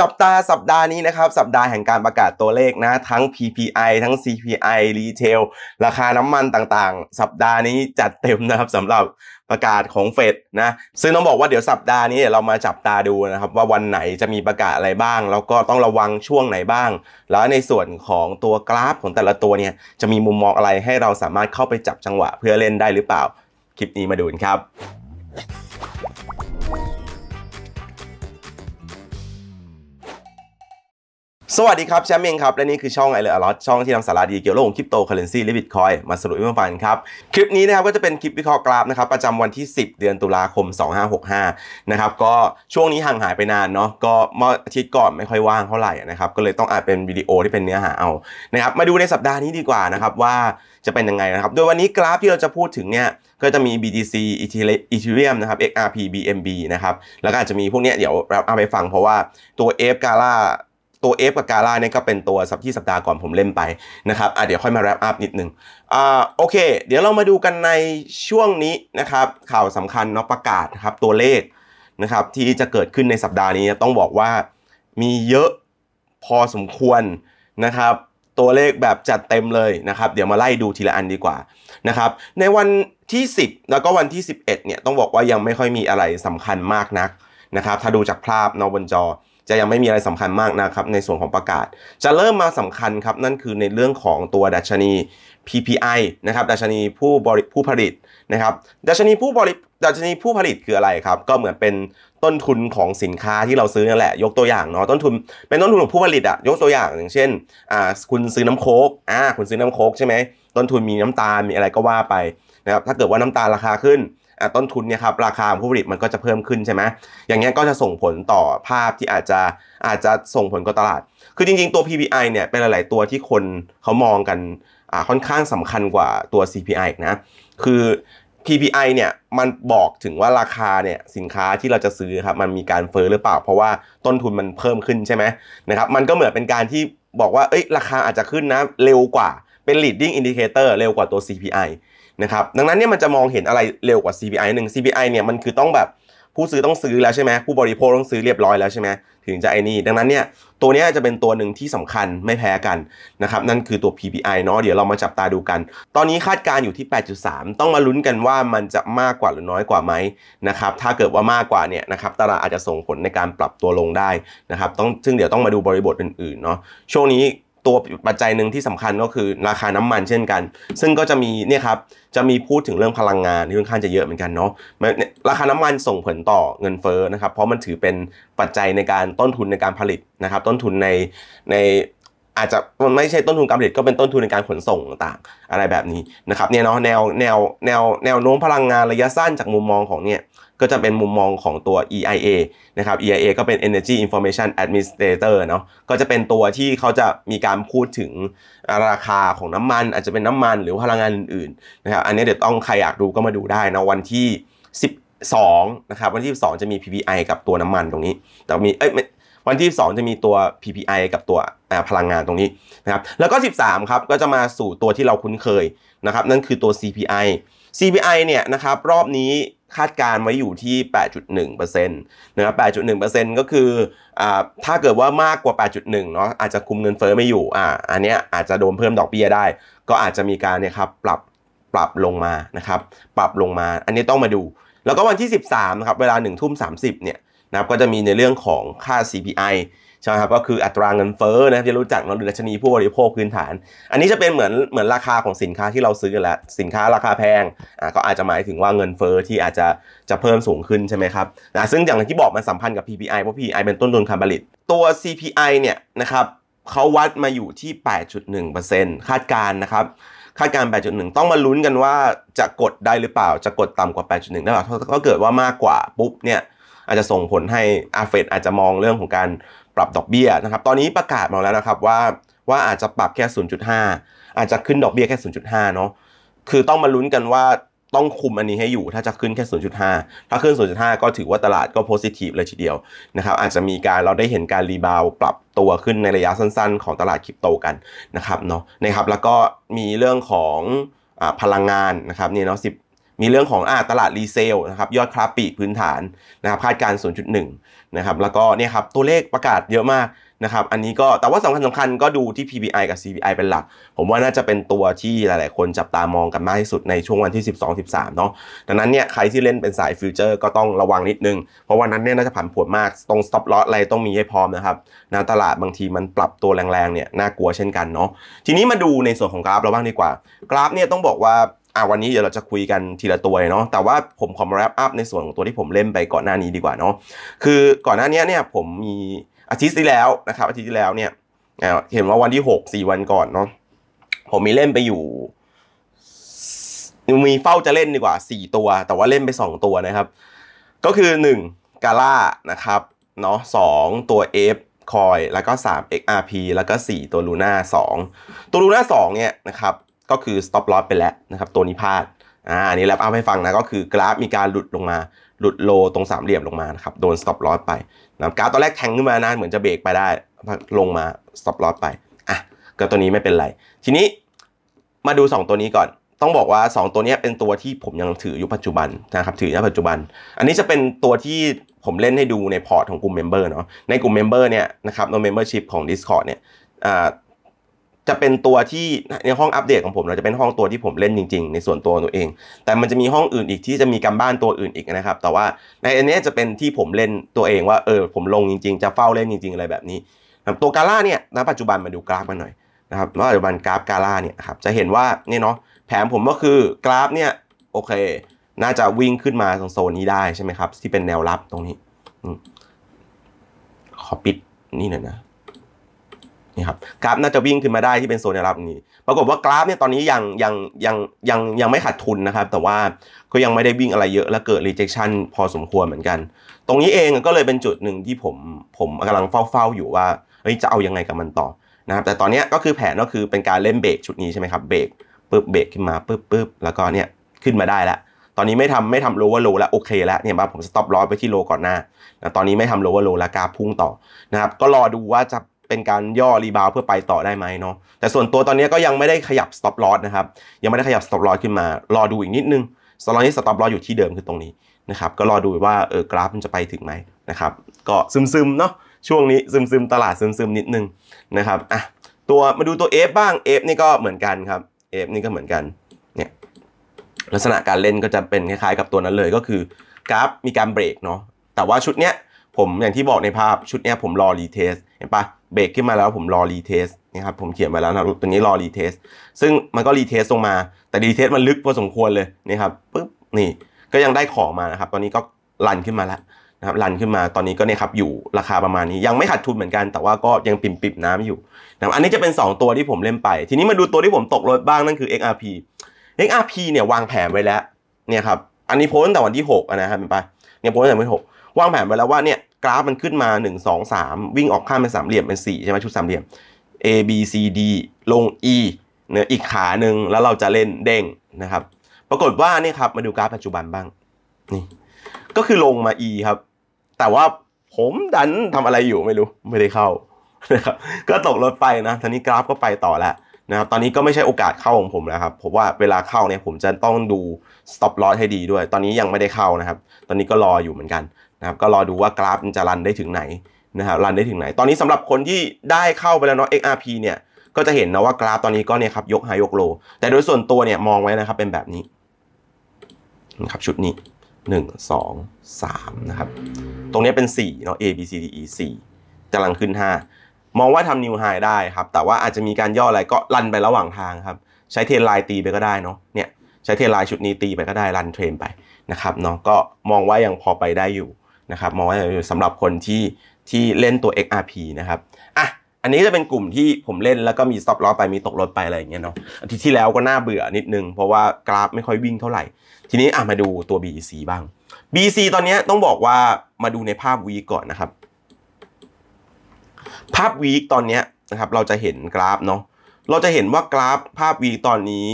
จับตาสัปดาห์นี้นะครับสัปดาห์แห่งการประกาศตัวเลขนะ ทั้ง PPI ทั้ง CPI รีเทลราคาน้ำมันต่างๆ สัปดาห์นี้จัดเต็มนะครับสำหรับประกาศของเฟดนะซึ่งต้องบอกว่าเดี๋ยวสัปดาห์นี้เดี๋ยวเรามาจับตาดูนะครับว่าวันไหนจะมีประกาศอะไรบ้าง แล้วก็ต้องระวังช่วงไหนบ้าง แล้วในส่วนของตัวกราฟของแต่ละตัวเนี่ยจะมีมุมมองอะไรให้เราสามารถเข้าไปจับจังหวะเพื่อเล่นได้หรือเปล่าคลิปนี้มาดูกันครับสวัสดีครับแชมป์เองครับและนี่คือช่องไอเลอร์อลอตช่องที่นำสาระดีเกี่ยวโลกคริปโตเคอเรนซี และบิตคอยมาสรุปให้ฟังครับ คลิปนี้นะครับก็จะเป็นคลิปวิเคราะห์กราฟนะครับประจำวันที่ 10 เดือนตุลาคม 2565นะครับก็ช่วงนี้ห่างหายไปนานเนาะก็เมื่ออาทิตย์ก่อนไม่ค่อยว่างเท่าไหร่นะครับก็เลยต้องอาจเป็นวิดีโอที่เป็นเนื้อหาเอานะครับมาดูในสัปดาห์นี้ดีกว่านะครับว่าจะเป็นยังไงนะครับโดยวันนี้กราฟที่เราจะพูดถึงเนี่ยก็จะมี BTC Ethereum นะครับ XRP BNB นะครับแล้วก็อาจจะมีพวกเนี้ยเดี๋ยวเราเอาไปฟังเพราะว่าตัว F Gala ตัว F กับกาลาเนี่ยก็เป็นตัวสัปที่สัปดาห์ก่อนผมเล่นไปนะครับอ่ะเดี๋ยวค่อยมาแรปอัพนิดนึง อ่าโอเค เดี๋ยวเรามาดูกันในช่วงนี้นะครับข่าวสำคัญเนาะประกาศนะครับตัวเลขนะครับที่จะเกิดขึ้นในสัปดาห์นี้ ต้องบอกว่ามีเยอะพอสมควรนะครับ ตัวเลขแบบจัดเต็มเลยนะครับเดี๋ยวมาไล่ดูทีละอันดีกว่านะครับ ในวันที่ 10 แล้วก็วันที่ 11เนี่ยต้องบอกว่ายังไม่ค่อยมีอะไรสำคัญมากนักนะครับ ถ้าดูจากภาพนอกบนจอจะยังไม่มีอะไรสำคัญมากนะครับในส่วนของประกาศ จะเริ่มมาสำคัญครับนั่นคือในเรื่องของตัวดัชนี PPI นะครับดัชนีผู้บริผู้ผลิตนะครับดัชนีผู้บริดัชนีผู้ผลิตคืออะไรครับก็เหมือนเป็นต้นทุนของสินค้าที่เราซื้อนั่นแหละ ยกตัวอย่างเนาะต้นทุน เป็นต้นทุนของผู้ผลิตอะยกตัวอย่างอย่างเช่นอ่าคุณซื้อน้ำโค้กอ่าคุณซื้อน้ำโค้กใช่ไหมต้นทุนมีน้ำตาลมีอะไรก็ว่าไปนะครับถ้าเกิดว่าน้ำตาลราคาขึ้นต้นทุนเนี่ยครับราคาของผู้ผลิตมันก็จะเพิ่มขึ้นใช่ไหมอย่างเงี้ยก็จะส่งผลต่อภาพที่อาจจะอาจจะส่งผลกับตลาดคือจริง ๆตัว PPI เนี่ยเป็นหลายๆตัวที่คนเขามองกันค่อนข้างสำคัญกว่าตัว CPI นะคือ PPI เนี่ยมันบอกถึงว่าราคาเนี่ยสินค้าที่เราจะซื้อครับมันมีการเฟ้อหรือเปล่า เพราะว่าต้นทุนมันเพิ่มขึ้นใช่ไหมนะครับมันก็เหมือนเป็นการที่บอกว่าเอ้ยราคาอาจจะขึ้นนะเร็วกว่าเป็น leading indicator เร็วกว่าตัว CPI นะครับดังนั้นเนี่ยมันจะมองเห็นอะไรเร็วกว่า CPI หนึ่ง CPI เนี่ยมันคือต้องแบบผู้ซื้อต้องซื้อแล้วใช่ไหมผู้บริโภคต้องซื้อเรียบร้อยแล้วใช่ไหมถึงจะไอ้นี่ดังนั้นเนี่ยตัวนี้จะเป็นตัวหนึ่งที่สำคัญไม่แพ้กันนะครับนั่นคือตัว PPI เนาะเดี๋ยวเรามาจับตาดูกัน ตอนนี้คาดการอยู่ที่ 8.3 ต้องมาลุ้นกันว่ามันจะมากกว่าหรือน้อยกว่าไหมนะครับถ้าเกิดว่ามากกว่าเนี่ยนะครับตลาดอาจจะส่งผลในการปรับตัวลงได้นะครับ ต้องซึ่งเดี๋ยวต้องมาดูบริบทอื่นๆ เนาะช่วงนี้ตัวปัจจัยหนึ่งที่สำคัญก็คือราคาน้ำมันเช่นกัน ซึ่งก็จะมีเนี่ยครับจะมีพูดถึงเรื่องพลังงานที่ค่อนข้างจะเยอะเหมือนกันเนาะราคาน้ำมันส่งผลต่อเงินเฟ้อนะครับเพราะมันถือเป็นปัจจัยในการต้นทุนในการผลิตนะครับต้นทุนในในอาจจะมันไม่ใช่ต้นทุนการผลิตก็เป็นต้นทุนในการขนส่งต่างๆ อะไรแบบนี้นะครับเนี่ยเนาะแนวแนวแนวแนวโน้มพลังงานระยะสั้นจากมุมมองของเนี่ยก็จะเป็นมุมมองของตัว EIA นะครับ EIA ก็เป็น Energy Information Administrator เนาะ ก็จะเป็นตัวที่เขาจะมีการพูดถึงราคาของน้ำมัน อาจจะเป็นน้ำมันหรือพลังงานอื่นๆนะครับ อันนี้เดี๋ยวต้องใครอยากดูก็มาดูได้นะวันที่ 12นะครับวันที่12จะมี PPI กับตัวน้ำมันตรงนี้ แต่มี เอ้ย วันที่ 2 จะมีตัว PPI กับตัวพลังงานตรงนี้นะครับ แล้วก็ 13ครับ ก็จะมาสู่ตัวที่เราคุ้นเคยนะครับนั่นคือตัว CPI CPI เนี่ยนะครับรอบนี้คาดการไว้อยู่ที่ 8.1%นะครับ8.1%ก็คืออ่าถ้าเกิดว่ามากกว่า 8.1เนาะอาจจะคุมเงินเฟ้อไม่อยู่อ่าอันเนี้ยอาจจะโดนเพิ่มดอกเบี้ยได้ ก็อาจจะมีการเนี่ยครับปรับปรับลงมานะครับปรับลงมาอันนี้ต้องมาดู แล้วก็วันที่ 13นะครับเวลา1ทุ่ม30 เนี่ยนะครับก็จะมีในเรื่องของค่า CPI ใช่ครับก็คืออัตราเงินเฟ้อนะที่รู้จักเราดูดัชนี ผู้บริโภคพื้นฐาน อันนี้จะเป็นเหมือนเหมือนราคาของสินค้าที่เราซื้อแล้วสินค้าราคาแพงอ่าก็อาจจะหมายถึงว่าเงินเฟ้อที่อาจจะจะเพิ่มสูงขึ้นใช่ไหมครับนะซึ่งอย่างที่บอกมันสัมพันธ์กับ PPI เพราะ PPI เป็นต้นทุนการผลิตตัว CPI เนี่ยนะครับเขาวัดมาอยู่ที่ 8.1%คาดการนะครับคาดการ 8.1 ต้องมาลุ้นกันว่าจะกดได้หรือเปล่าจะกดต่ำกว่า 8.1ได้หรือเปล่าถ้าเกิดว่ามากกว่าปุ๊บเนี่ยอาจจะส่งผลให้อาเฟดอาจจะมองเรื่องของการปรับดอกเบี้ยนะครับ ตอนนี้ประกาศมาแล้วนะครับว่าว่าอาจจะปรับแค่ 0.5 อาจจะขึ้นดอกเบี้ยแค่ 0.5เนาะคือต้องมาลุ้นกันว่าต้องคุมอันนี้ให้อยู่ถ้าจะขึ้นแค่ 0.5 ถ้าขึ้น 0.5ก็ถือว่าตลาดก็โพซิทีฟเลยทีเดียวนะครับอาจจะมีการเราได้เห็นการรีบาวปรับตัวขึ้นในระยะสั้นๆ ของตลาดคริปโตกันนะครับเนาะนะครับแล้วก็มีเรื่องของพลังงานนะครับนี่เนาะมีเรื่องของอาตลาดรีเซลนะครับยอดคราปีพื้นฐานนะครับคาดการ0.1 นะครับแล้วก็เนี่ยครับตัวเลขประกาศเยอะมากนะครับอันนี้ก็แต่ว่าสำคัญสำคัญก็ดูที่ PPI กับ CPI เป็นหลัก ผมว่าน่าจะเป็นตัวที่หลายๆคนจับตามองกันมากที่สุดในช่วงวันที่ 12-13 เนาะดังนั้นเนี่ยใครที่เล่นเป็นสายฟิวเจอร์ก็ต้องระวังนิดนึง เพราะวันนั้นเนี่ยน่าจะผันผวนมากตรง stop loss อะไรต้องมีให้พร้อมนะครับนะตลาดบางทีมันปรับตัวแรงๆเนี่ยน่ากลัวเช่นกันเนาะทีนี้มาดูในส่วนของกราฟเราบ้างดีกว่ากราฟเนี่ยต้องบอกว่าอ่ะวันนี้เดี๋ยวเราจะคุยกันทีละตัวเนาะแต่ว่าผมขอมาแรปอัพในส่วนของตัวที่ผมเล่นไปก่อนหน้านี้ดีกว่าเนาะคือก่อนหน้านี้เนี่ย ผมมีอาทิตย์ที่แล้วนะครับ อาทิตย์ที่แล้วเนี่ยเห็นว่าวันที่หกสี่วันก่อนเนาะผมมีเล่นไปอยู่มีเฝ้าจะเล่นดีกว่าสี่ตัว แต่ว่าเล่นไปสองตัวนะครับ ก็คือหนึ่งกาล่านะครับเนาะสองตัวเอฟคอยแล้วก็3 XRP แล้วก็4ตัวลูน่า2ตัวลูน่า2เนี่ยนะครับก็คือ stop loss ไปแล้วนะครับตัวนี้พลาด อ่านี่แลปอาพให้ฟังนะ ก็คือกราฟมีการหลุดลงมาหลุดโลตรงสามเหลี่ยมลงมานะครับโดน stop loss ไปนะกราฟตอนแรกแทงขึ้นมานนเหมือนจะเบรกไปได้ลงมา stop loss ไปอ่ะก็ตัวนี้ไม่เป็นไร ทีนี้มาดู 2 ตัวนี้ก่อน ต้องบอกว่า 2 ตัวนี้เป็นตัวที่ผมยังถืออยู่ปัจจุบันนะครับถืออยู่ปัจจุบันอันนี้จะเป็นตัวที่ผมเล่นให้ดูในพอร์ตของกลุ่มเมมเบอร์เนาะในกลุ่มเมมเบอร์เนี่ยนะครับในเมมเบอร์ชิพของ Discord เนี่ยจะเป็นตัวที่ในห้องอัปเดตของผมเราจะเป็นห้องตัวที่ผมเล่นจริง ๆ ในส่วนตัวหนูเอง แต่มันจะมีห้องอื่นอีกที่จะมีการบ้านตัวอื่นอีกนะครับ แต่ว่าในอันนี้จะเป็นที่ผมเล่นตัวเอง ว่าเออผมลงจริง ๆ จะเฝ้าเล่นจริง ๆ อะไรแบบนี้ตัวกาล่าเนี่ยณปัจจุบันมาดูกราฟกันหน่อยนะครับว่าปัจจุบันกราฟกาล่าเนี่ยครับจะเห็นว่านี่เนาะแผนผมก็คือกราฟเนี่ย โอเค น่าจะวิ่งขึ้นมาตรงโซนนี้ได้ใช่ไหมครับ ที่เป็นแนวรับตรงนี้ขอปิดนี่หน่อยนะนี่ครับกราฟน่าจะวิ่งขึ้นมาได้ที่เป็นโซนแนวรับนี้ ปรากฏว่ากราฟเนี่ยตอนนี้ยังยังยังยังยังไม่ขาดทุนนะครับ แต่ว่าก็ยังไม่ได้วิ่งอะไรเยอะและเกิด rejection พอสมควรเหมือนกัน ตรงนี้เองก็เลยเป็นจุดหนึ่งที่ผมผมกำลังเฝ้าๆอยู่ว่าเฮ้ย จะเอายังไงกับมันต่อนะครับแต่ตอนนี้ก็คือแผนก็คือเป็นการเล่นเบรกชุดนี้ใช่ไหมครับเบรกปึ๊บเบรกขึ้นมาปึ๊บปึ๊บแล้วก็เนี่ยขึ้นมาได้แล้ว ตอนนี้ไม่ทำไม่ทำโลว่าโลแล้วโอเคแล้วเนี่ยมาผมสต็อปลอสไปที่โลก่อนหน้าตอนนี้ไม่ทำโลว่าโลแล้วกราฟพุ่งต่อนะครับก็รอดูว่าจะเป็นการย่อรีบาวเพื่อไปต่อได้ไหมเนาะแต่ส่วนตัวตอนนี้ก็ยังไม่ได้ขยับสต็อปลอสนะครับ ยังไม่ได้ขยับสต็อปลอสขึ้นมารอดูอีกนิดนึงสต็อปลอสนี้สต็อปลอสอยู่ที่เดิมคือตรงนี้นะครับ ก็รอดูว่าเออกราฟ มันจะไปถึงไหมนะครับ ก็ซึมๆเนาะช่วงนี้ซึมๆ ตลาดซึมๆนิดนึงนะครับอ่ะตัวมาดูตัวเอฟบ้างเอฟนี่ก็เหมือนกันครับเอฟนี่ก็เหมือนกันเนี่ยลักษณะการเล่นก็จะเป็นคล้ายๆกับตัวนั้นเลยก็คือกราฟมีการเบรกเนาะแต่ว่าชุดเนี้ยผมอย่างที่บอกในภาพชุดนี้ผมรอรีเทสเห็นปะเบรกขึ้นมาแล้วผมรอรีเทสนะครับผมเขียนไว้แล้วนะตัวนี้รอรีเทสซึ่งมันก็รีเทสลงมาแต่รีเทสมันลึกพอสมควรเลยนะครับปุ๊บนี่ก็ยังได้ของมานะครับตอนนี้ก็ลันขึ้นมาแล้วนะครับลันขึ้นมาตอนนี้ก็เนี่ยครับอยู่ราคาประมาณนี้ ยังไม่ขาดทุนเหมือนกันแต่ว่าก็ยังปิ่มปิมน้ำอยู่นะอันนี้จะเป็น 2 ตัวที่ผมเล่นไป ทีนี้มาดูตัวที่ผมตกรถบ้างนั่นคือ XRP XRP เนี่ยวางแผนไว้แล้วเนี่ยครับอันนี้โพสต์ตั้งแต่วันที่6นะครับเป็นไปเนี่ยโพสต์ตั้งแต่วันที่6 วางแผนไว้แล้วว่าเนี่ยกราฟมันขึ้นมา1 2 3 วิ่งออกข้ามเป็นสามเหลี่ยมเป็น 4 ใช่ไหมชุดสามเหลี่ยม A B C D ลง E เนะอีกขาหนึ่งแล้วเราจะเล่นเด้งนะครับ ปรากฏว่านี่ครับมาดูกราฟปัจจุบันบ้างนี่ก็คือลงมา E ครับ แต่ว่าผมดันทำอะไรอยู่ไม่รู้ ไม่ได้เข้านะครับก็ตกรถไปนะทีนี้กราฟก็ไปต่อแล้วนะครับตอนนี้ก็ไม่ใช่โอกาสเข้าของผมแล้วครับ ผมว่าเวลาเข้าเนี่ยผมจะต้องดู stop loss ให้ดีด้วย ตอนนี้ยังไม่ได้เข้านะครับ ตอนนี้ก็รออยู่เหมือนกันนะครับก็รอดูว่ากราฟมันจะรันได้ถึงไหนนะครับรันได้ถึงไหน ตอนนี้สำหรับคนที่ได้เข้าไปแล้วเนาะ XRP เนี่ยก็จะเห็นนะว่ากราฟตอนนี้ก็เนี่ยครับยกไฮยกโล แต่โดยส่วนตัวเนี่ยมองไว้นะครับเป็นแบบนี้นะครับชุดนี้ 1 2 3นะครับตรงนี้เป็น4เนาะ A B C D E 4กำลังขึ้น 5 มองว่าทำนิวไฮได้ครับแต่ว่าอาจจะมีการย่ออะไรก็รันไประหว่างทางครับใช้เทรนไลน์ตีไปก็ได้เนาะเนี่ยใช้เทรนไลน์ชุดนี้ตีไปก็ได้รันเทรนไปนะครับเนาะก็มองว่ายังพอไปได้อยู่นะครับมองว่าสำหรับคนที่ที่เล่นตัว XRP นะครับอ่ะอันนี้จะเป็นกลุ่มที่ผมเล่นแล้วก็มี stop loss ไปมีตกลดไปอะไรอย่างเงี้ยเนาะอาทิตย์ที่แล้วก็น่าเบื่อนิดนึง เพราะว่ากราฟไม่ค่อยวิ่งเท่าไหร่ ทีนี้อ่ะมาดูตัว BEC บ้าง BEC ตอนนี้ต้องบอกว่ามาดูในภาพวีก่อนนะครับ ภาพวีตอนนี้นะครับ เราจะเห็นกราฟเนาะเราจะเห็นว่ากราฟภาพวีตอนนี้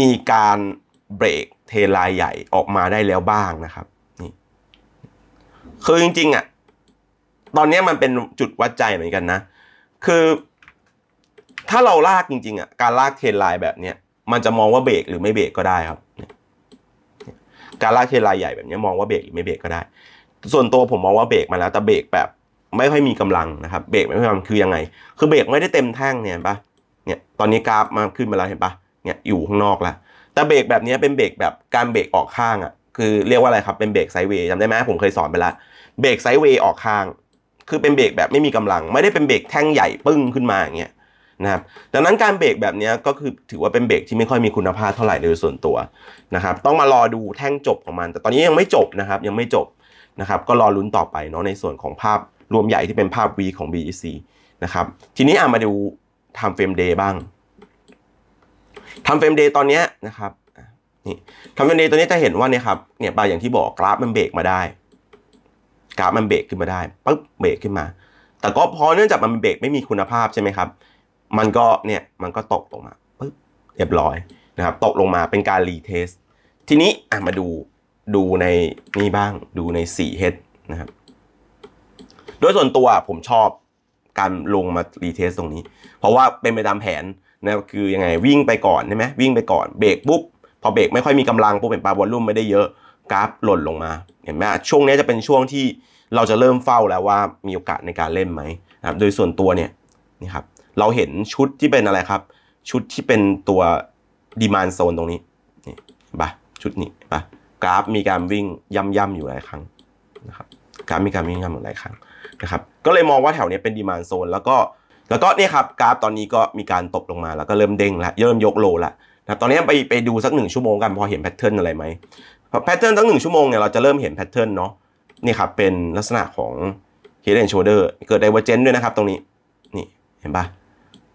มีการเบรกเทลายใหญ่ออกมาได้แล้วบ้างนะครับคือจริงๆอ่ะตอนนี้มันเป็นจุดวัดใจเหมือนกันนะ คือถ้าเราลากจริงๆอ่ะการลากเทรนไลน์แบบเนี้ยมันจะมองว่าเบรกหรือไม่เบรกก็ได้ครับการลากเทรนไลน์ใหญ่แบบนี้มองว่าเบรกหรือไม่เบรกก็ได้ ส่วนตัวผมมองว่าเบรกมาแล้ว แต่เบรกแบบไม่ค่อยมีกำลังนะครับเบรกไม่ค่อยมคือยังไง คือเบรกไม่ได้เต็มแท่งเนี่ยปะเนี่ยตอนนี้กราฟมาขึ้นมาแล้วเห็นปะเนี่ยอยู่ข้างนอกแล้วแต่เบรกแบบนี้เป็นเบรกแบบการเบรกออกข้างอะคือเรียกว่าอะไรครับเป็นเบรกไซด์เวย์จำได้ไหมผมเคยสอนไปละเบรกไซด์เวย์ออกข้าง คือเป็นเบรกแบบไม่มีกำลัง ไม่ได้เป็นเบรกแท่งใหญ่ปึ้งขึ้นมาอย่างเงี้ยนะครับ ดังนั้นการเบรกแบบนี้ก็คือถือว่าเป็นเบรกที่ไม่ค่อยมีคุณภาพเท่าไหร่โดยส่วนตัวนะครับ ต้องมารอดูแท่งจบของมัน แต่ตอนนี้ยังไม่จบนะครับ ยังไม่จบนะครับ ก็รอลุ้นต่อไปเนาะในส่วนของภาพรวมใหญ่ที่เป็นภาพ V ของ BEC นะครับทีนี้อามาดูทำเฟรมเดย์บ้างทำเฟรมเดย์ตอนนี้นะครับี่ทำ M&A ตัวนี้จะเห็นว่าเนี่ยครับ เนี่ยไปอย่างที่บอกกราฟมันเบรกมาได้ กราฟมันเบรกขึ้นมาได้ปึ๊บเบรกขึ้นมา แต่ก็พอเนื่องจากมันเบรกไม่มีคุณภาพใช่ไหมครับ มันก็เนี่ยมันก็ตกลงมาปึ๊บเรียบร้อยนะครับตกลงมาเป็นการรีเทส ทีนี้อ่ะมาดูดูในนี่บ้างดูใน4 h นะครับ โดยส่วนตัวผมชอบการลงมารีเทสตรงนี้ เพราะว่าเป็นไปตามแผนนะคือยังไงวิ่งไปก่อนใช่ไหมวิ่งไปก่อนเบรกปุ๊บพอเบรกไม่ค่อยมีกำลังปุ๊บเป็นปาวอลลุ่มไม่ได้เยอะกราฟหล่นลงมาเห็นไหมช่วงนี้จะเป็นช่วงที่เราจะเริ่มเฝ้าแล้วว่ามีโอกาสในการเล่นไหมนะครับโดยส่วนตัวเนี่ยนี่ครับเราเห็นชุดที่เป็นอะไรครับ ชุดที่เป็นตัวดีมานโซนตรงนี้นี่ปะชุดนี้ปะกราฟมีการวิ่งย่ำๆอยู่หลายครั้งนะครับกราฟมีการวิ่งย่ำอยู่หลายครั้งนะครับก็เลยมองว่าแถวนี้เป็นดีมานโซนแล้วก็แล้วก็เนี่ยครับกราฟตอนนี้ก็มีการตบลงมาแล้วก็เริ่มเด้งแล้วเริ่มยกโลละครับตอนนี้ไปไปดูสักหนึ่งชั่วโมงกันพอเห็นแพทเทิร์นอะไรไหมแพทเทิร์นสักหนึ่งชั่วโมงเนี่ยเราจะเริ่มเห็นแพทเทิร์นเนาะนี่ครับเป็นลักษณะของ head and shoulder เกิด divergence ด้วยนะครับตรงนี้นี่เห็นปะ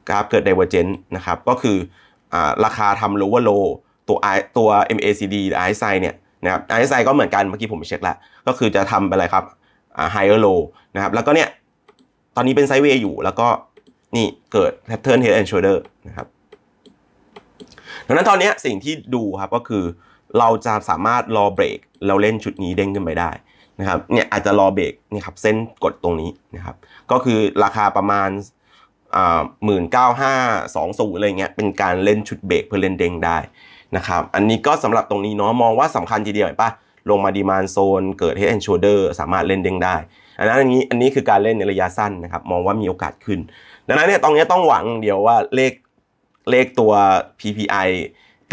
กราฟเกิด divergence นะครับก็คืออราคาทำ lower low ตัวไอตัว MACD หรือ RSI เนี่ยนะครับ RSI ก็เหมือนกันเมื่อกี้ผมไปเช็คแล้วก็คือจะทำเป็นอะไรครับ h i g h อ r low นะครับแล้วก็เนี่ยตอนนี้เป็นไซด์เวย์อยู่ แล้วก็นี่เกิดแพทเทิร์น head and shoulder นะครับดังนั้นตอนนี้สิ่งที่ดูครับก็คือเราจะสามารถรอเบรกเราเล่นชุดนี้เด้งขึ้นไปได้นะครับเนี่ยอาจจะรอเบรกนี่ครับเส้นกดตรงนี้นะครับก็คือราคาประมาณหมื่นเก้าห้าสองศูนย์อะไรเงี้ยเป็นการเล่นชุดเบรกเพื่อเล่นเด้งได้นะครับอันนี้ก็สำหรับตรงนี้เนาะมองว่าสำคัญทีเดียวเห็นปะลงมาดีมานโซน เกิด head and shoulder สามารถเล่นเด้งได้อันนั้นอันนี้อันนี้คือการเล่นในระยะสั้นนะครับมองว่ามีโอกาสขึ้น ดังนั้นเนี่ยตรงนี้ต้องหวังเดียวว่าเลขเลขตัว PPI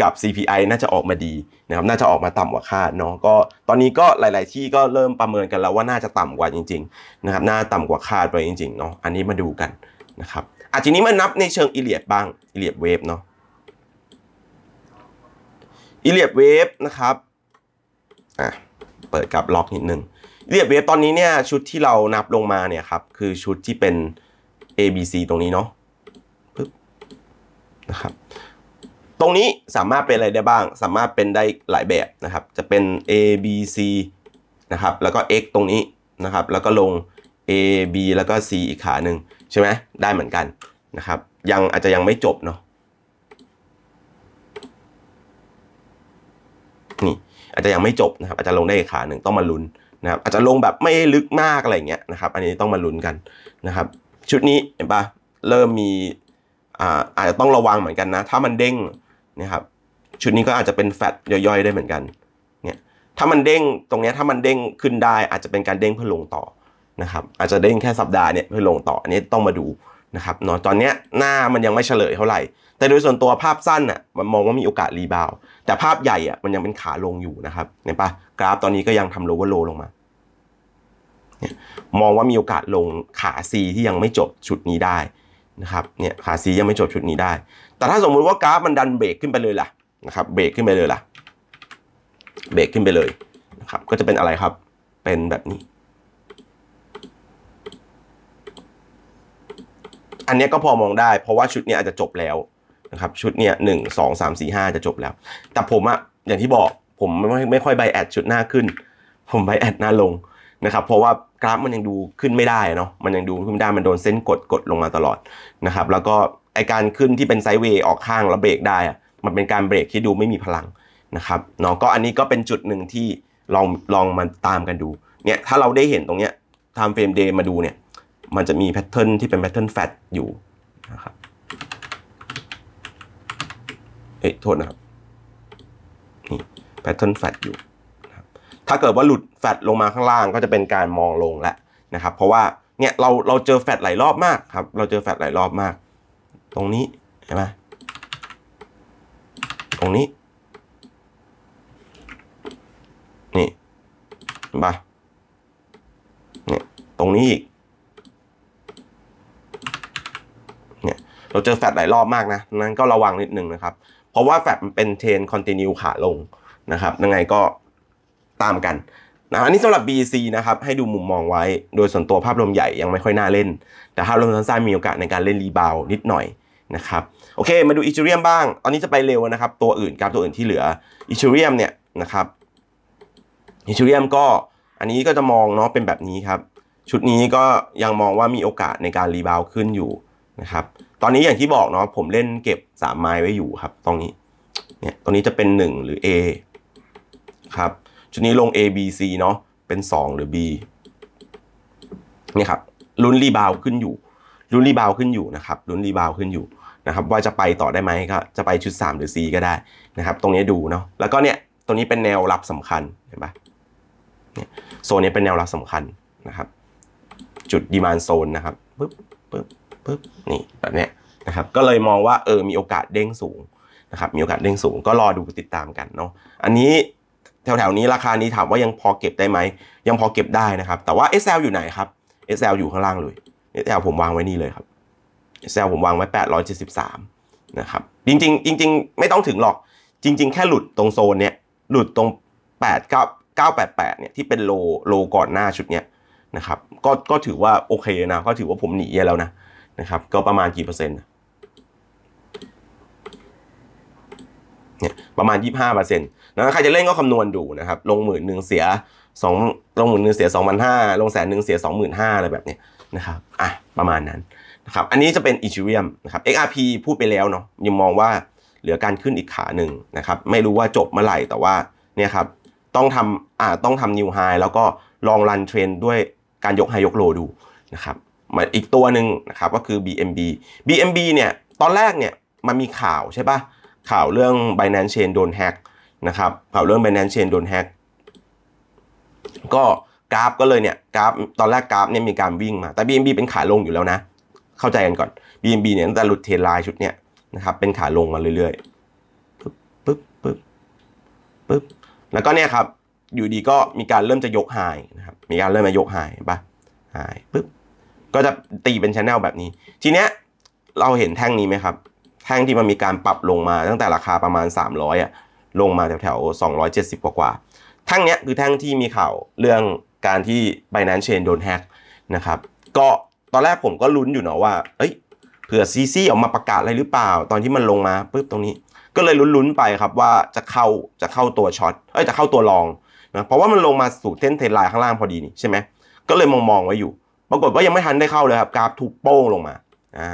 กับ CPI น่าจะออกมาดีนะครับ น่าจะออกมาต่ำกว่าคาดเนาะ ก็ตอนนี้ก็หลาย ๆ ที่ก็เริ่มประเมินกันแล้วว่าน่าจะต่ำกว่าจริง ๆ นะครับ น่าต่ำกว่าคาดไปจริง ๆ เนาะ อันนี้มาดูกันนะครับอ่ะทีนี้มานับในเชิงอิเลียดบ้างอิเลียดเวฟเนาะอิเลียดเวฟนะครับ อ่ะเปิดกับล็อกนิดนึงอิเลียดเวฟตอนนี้เนี่ยชุดที่เรานับลงมาเนี่ยครับ คือชุดที่เป็น ABC ตรงนี้เนาะนะครับตรงนี้สามารถเป็นอะไรได้บ้างสามารถเป็นได้หลายแบบนะครับจะเป็น A B C นะครับแล้วก็ x ตรงนี้นะครับแล้วก็ลง A B แล้วก็ C อีกขาหนึ่งใช่ไหมได้เหมือนกันนะครับยังอาจจะยังไม่จบเนาะนี่อาจจะยังไม่จบนะครับอาจจะลงได้อีกขาหนึ่งต้องมาลุ้นนะครับอาจจะลงแบบไม่ลึกมากอะไรเงี้ยนะครับอันนี้ต้องมาลุ้นกันนะครับชุดนี้เห็นปะเริ่มมีอาจจะต้องระวังเหมือนกันนะ ถ้ามันเด้งนะครับชุดนี้ก็อาจจะเป็นแฟตย่อยๆได้เหมือนกันเนี่ยถ้ามันเด้งตรงนี้ถ้ามันเด้งขึ้นได้ อาจจะเป็นการเด้งเพื่อลงต่อนะครับ อาจจะเด้งแค่สัปดาห์เนี่ยเพื่อลงต่ออันนี้ต้องมาดูนะครับเนาะตอนนี้หน้ามันยังไม่เฉลยเท่าไหร่ แต่โดยส่วนตัวภาพสั้นอ่ะมันมองว่ามีโอกาสรีบาวแต่ภาพใหญ่อ่ะมันยังเป็นขาลงอยู่นะครับเห็นปะกราฟตอนนี้ก็ยังทำโลว์โลลงมา มองว่ามีโอกาสลงขา C ที่ยังไม่จบชุดนี้ได้นะครับเนี่ยขาซียังไม่จบชุดนี้ได้ แต่ถ้าสมมุติว่ากราฟมันดันเบรกขึ้นไปเลยล่ะนะครับ เบรกขึ้นไปเลยล่ะ เบรกขึ้นไปเลยนะครับ ก็จะเป็นอะไรครับ เป็นแบบนี้ อันนี้ก็พอมองได้ เพราะว่าชุดเนี้ยอาจจะจบแล้วนะครับ ชุดเนี้ยหนึ่งสองสามสี่ห้าจะจบแล้ว แต่ผมอะอย่างที่บอกผมไม่ไม่ค่อยใบแอดชุดหน้าขึ้น ผมใบแอดหน้าลงนะครับ เพราะว่ากราฟมันยังดูขึ้นไม่ได้เนาะ มันยังดูขึ้นไม่ได้ มันโดนเส้นกดกดลงมาตลอดนะครับ แล้วก็ไอการขึ้นที่เป็นไซด์เวย์ออกข้างแล้วเบรกได้ มันเป็นการเบรกที่ดูไม่มีพลังนะครับเนาะก็อันนี้ก็เป็นจุดหนึ่งที่ลองลองมาตามกันดู เนี่ยถ้าเราได้เห็นตรงเนี้ยไทม์เฟรมเดย์มาดูเนี่ย มันจะมีแพทเทิร์นที่เป็นแพทเทิร์นแฟตอยู่นะครับ เอ้ยโทษนะครับ นี่แพทเทิร์นแฟตอยู่ถ้าเกิดว่าหลุดแฟดลงมาข้างล่างก็จะเป็นการมองลงแล้วนะครับ เพราะว่าเนี่ยเราเราเจอแฟดหลายรอบมากครับเราเจอแฟดหลายรอบมาก ตรงนี้เห็นไหมตรงนี้ นี่มาเนี่ยตรงนี้อีกเนี่ยเราเจอแฟดหลายรอบมากนะนั้นก็ระวังนิดนึงนะครับ เพราะว่าแฟดมันเป็นเทรนคอนติเนียขาลงนะครับยังไงก็ตามกันนะอันนี้สำหรับ BC นะครับ ให้ดูมุมมองไว้ โดยส่วนตัวภาพรวมใหญ่ยังไม่ค่อยน่าเล่น แต่ภาพรวมสั้นๆมีโอกาสในการเล่นรีบาวนิดหน่อยนะครับ โอเค มาดูอีเทเรียมบ้าง อันนี้จะไปเร็วนะครับ ตัวอื่นกับตัวอื่นที่เหลืออีเทเรียมเนี่ยนะครับอีเทเรียมก็อันนี้ก็จะมองเนาะเป็นแบบนี้ครับ ชุดนี้ก็ยังมองว่ามีโอกาสในการรีบาวขึ้นอยู่นะครับ ตอนนี้อย่างที่บอกเนาะผมเล่นเก็บ 3 ไม้ไว้อยู่ครับ ตรงนี้ เนี่ยตรงนี้จะเป็น 1 หรือ A ครับชุดนี้ลง A B C เนาะเป็น 2 หรือ B นี่ครับลุ้นรีบาวขึ้นอยู่ลุ้นรีบาวขึ้นอยู่นะครับลุ้นรีบาวขึ้นอยู่นะครับ ว่าจะไปต่อได้ไหมก็จะไปชุด 3 หรือ C ก็ได้นะครับ ตรงนี้ดูเนาะแล้วก็เนี่ยตรงนี้เป็นแนวรับสำคัญเห็นปะเนี่ยโซนนี้เป็นแนวรับสำคัญนะครับ จุดดีมานโซนนะครับปึ๊บปึ๊บปึ๊บนี่แบบเนี้ยนะครับ ก็เลยมองว่าเออมีโอกาสเด้งสูงนะครับ มีโอกาสเด้งสูง ก็รอดูติดตามกันเนาะอันนี้แถวๆนี้ราคานี้ถามว่ายังพอเก็บได้ไหมยังพอเก็บได้นะครับแต่ว่า SL อยู่ไหนครับ SL อยู่ข้างล่างเลย SL ผมวางไว้นี่เลยครับ SL ผมวางไว้873นะครับจริงๆ จริง ๆ ไม่ต้องถึงหรอกจริง ๆ แค่หลุดตรงโซนเนี้ยหลุดตรง 8 9 988เนี่ยที่เป็นโลโลก่อนหน้าชุดเนี้ยนะครับก็ก็ถือว่าโอเคนะก็ถือว่าผมหนีแล้วนะนะครับก็ประมาณกี่เปอร์เซ็นต์เนี่ยประมาณ 25%เปอร์เซ็นต์นะใครจะเล่นก็คำนวณดูนะครับ ลงหมื่นหนึ่งเสียสองลงหมื่นหนึ่งเสียสองพันห้าลงแสนหนึ่งเสียสองหมื่นห้าอะไรแบบเนี้ยนะครับ อ่ะ ประมาณนั้นนะครับ อันนี้จะเป็นอีเชียมนะครับ XRP พูดไปแล้วเนาะ ยังมองว่าเหลือการขึ้นอีกขาหนึ่งนะครับ ไม่รู้ว่าจบเมื่อไหร่แต่ว่าเนี่ยครับ ต้องทำอ่าต้องทำนิวไฮแล้วก็ลองรันเทรนด้วยการยกไฮยกโลดูนะครับมาอีกตัวหนึ่งนะครับ ก็คือ BMB BMB เนี่ย ตอนแรกเนี่ย มันมีข่าวใช่ปะข่าวเรื่อง Binance Chain โดนแฮกนะครับข่าวเรื่อง Binance Chain โดนแฮกก็กราฟก็เลยเนี่ย กราฟตอนแรกกราฟเนี่ยมีการวิ่งมา แต่ BNB เป็นขาลงอยู่แล้วนะ เข้าใจกันก่อน BNB เนี่ยตั้งแต่หลุดเทรนไลน์ชุดเนี่ยนะครับ เป็นขาลงมาเรื่อยๆ ปึ๊บปึ๊บปึ๊บปึ๊บ แล้วก็เนี่ยครับ อยู่ดีก็มีการเริ่มจะยกหายนะครับ มีการเริ่มมายกหายปะหายปึ๊บ ก็จะตีเป็นชแนลแบบนี้ ทีเนี้ยเราเห็นแท่งนี้ไหมครับ แท่งที่มันมีการปรับลงมาตั้งแต่ราคาประมาณ300อ่ะลงมาแถวแถๆ270 กว่ากว่าแท่งเนี้ยคือแท่งที่มีข่าวเรื่องการที่ไปนั้นเชนโดนแฮกนะครับ ก็ตอนแรกผมก็ลุ้นอยู่เนาะว่า เอ้ย เผื่อซีซีออกมาประกาศอะไรหรือเปล่า ตอนที่มันลงมาปุ๊บตรงนี้ ก็เลยลุ้นๆไปครับว่าจะเข้าจะเข้าตัวช็อต เอ้ย จะเข้าตัวลองนะ เพราะว่ามันลงมาสู่เส้นเทรนไลน์ข้างล่างพอดีนี่ใช่ไหม ก็เลยมองๆ ไว้อยู่ ปรากฏว่ายังไม่ทันได้เข้าเลยครับกราฟถูกโป้งลงมา อ่า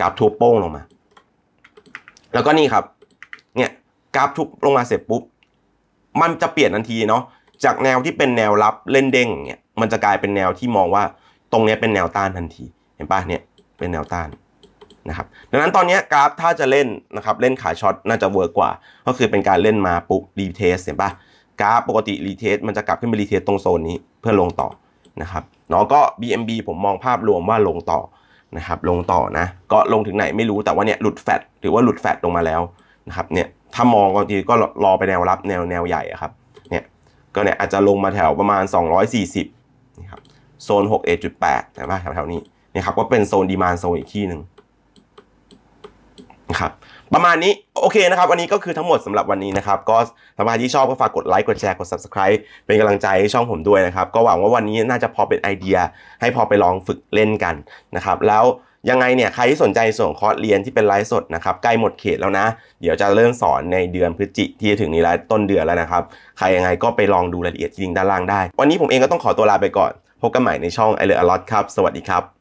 กราฟถูกโป้งลงมา แล้วก็นี่ครับ เนี่ยกราฟทุบลงมาเสร็จปุ๊บ มันจะเปลี่ยนทันทีเนาะ จากแนวที่เป็นแนวรับเล่นเด้งเนี่ยมันจะกลายเป็นแนวที่มองว่าตรงนี้เป็นแนวต้านทันที เห็นป่ะเนี่ยเป็นแนวต้านนะครับ ดังนั้นตอนนี้กราฟถ้าจะเล่นนะครับ เล่นขาช็อตน่าจะเวิร์กกว่า ก็คือเป็นการเล่นมาปุ๊บรีเทสเห็นป่ะ กราฟปกติรีเทสมันจะกลับขึ้นไปรีเทสตรงโซนนี้เพื่อลงต่อนะครับเนาะก็ BMB ผมมองภาพรวมว่าลงต่อนะครับ ลงต่อนะ ก็ลงถึงไหนไม่รู้ แต่ว่าเนี่ยหลุดแฟดหรือว่าหลุดแฟดลงมาแล้วนะครับเนี่ยถ้ามองบางทีก็รอไปแนวรับแนวแนวใหญ่ครับเนี่ยก็เนี่ยอาจจะลงมาแถวประมาณ 240นี่ครับโซน61.8แต่ว่าแถวๆนี้นะครับก็เป็นโซนดีมานโซนอีกที่หนึ่งนะครับประมาณนี้โอเคนะครับวันนี้ก็คือทั้งหมดสำหรับวันนี้นะครับก็สำหรับที่ชอบก็ฝากกดไลค์กดแชร์กด subscribe เป็นกำลังใจให้ช่องผมด้วยนะครับ ก็หวังว่าวันนี้น่าจะพอเป็นไอเดีย ให้พอไปลองฝึกเล่นกันนะครับแล้วยังไงเนี่ยใครที่สนใจส่งนคอร์สเรียนที่เป็นไลฟ์สดนะครับใกล้หมดเขตแล้วนะ เดี๋ยวจะเริ่มสอนในเดือนพฤศจิที่จะถึงนี้แล้วต้นเดือนแล้วนะครับ ใครยังไงก็ไปลองดูรายละเอียดที่ลิงก์ด้านล่างได้ วันนี้ผมเองก็ต้องขอตัวลาไปก่อน พบกันใหม่ในช่องไอเลอร์อลอตครับ สวัสดีครับ